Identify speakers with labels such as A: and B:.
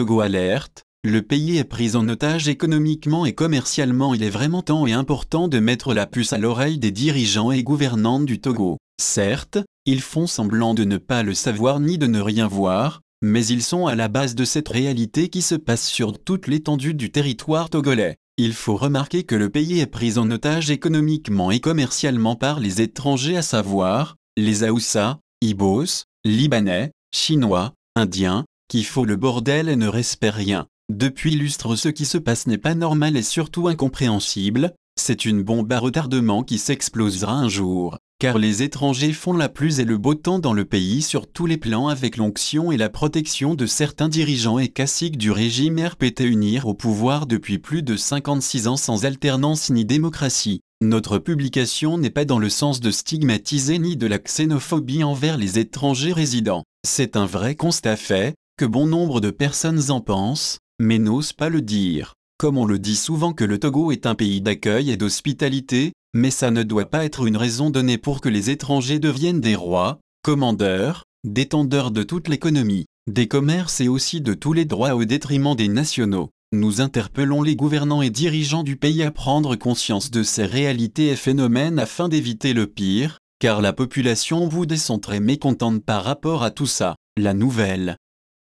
A: Togo alerte, le pays est pris en otage économiquement et commercialement il est vraiment temps et important de mettre la puce à l'oreille des dirigeants et gouvernantes du Togo. Certes, ils font semblant de ne pas le savoir ni de ne rien voir, mais ils sont à la base de cette réalité qui se passe sur toute l'étendue du territoire togolais. Il faut remarquer que le pays est pris en otage économiquement et commercialement par les étrangers à savoir, les Aoussa, Ibos, Libanais, Chinois, Indiens, qui faut le bordel et ne respecte rien. Depuis illustre ce qui se passe n'est pas normal et surtout incompréhensible, c'est une bombe à retardement qui s'explosera un jour, car les étrangers font la plus et le beau temps dans le pays sur tous les plans avec l'onction et la protection de certains dirigeants et caciques du régime RPT unir au pouvoir depuis plus de 56 ans sans alternance ni démocratie. Notre publication n'est pas dans le sens de stigmatiser ni de la xénophobie envers les étrangers résidents. C'est un vrai constat fait, bon nombre de personnes en pensent, mais n'osent pas le dire. Comme on le dit souvent que le Togo est un pays d'accueil et d'hospitalité, mais ça ne doit pas être une raison donnée pour que les étrangers deviennent des rois, commandeurs, détendeurs de toute l'économie, des commerces et aussi de tous les droits au détriment des nationaux. Nous interpellons les gouvernants et dirigeants du pays à prendre conscience de ces réalités et phénomènes afin d'éviter le pire, car la population vous est mécontente par rapport à tout ça. La nouvelle,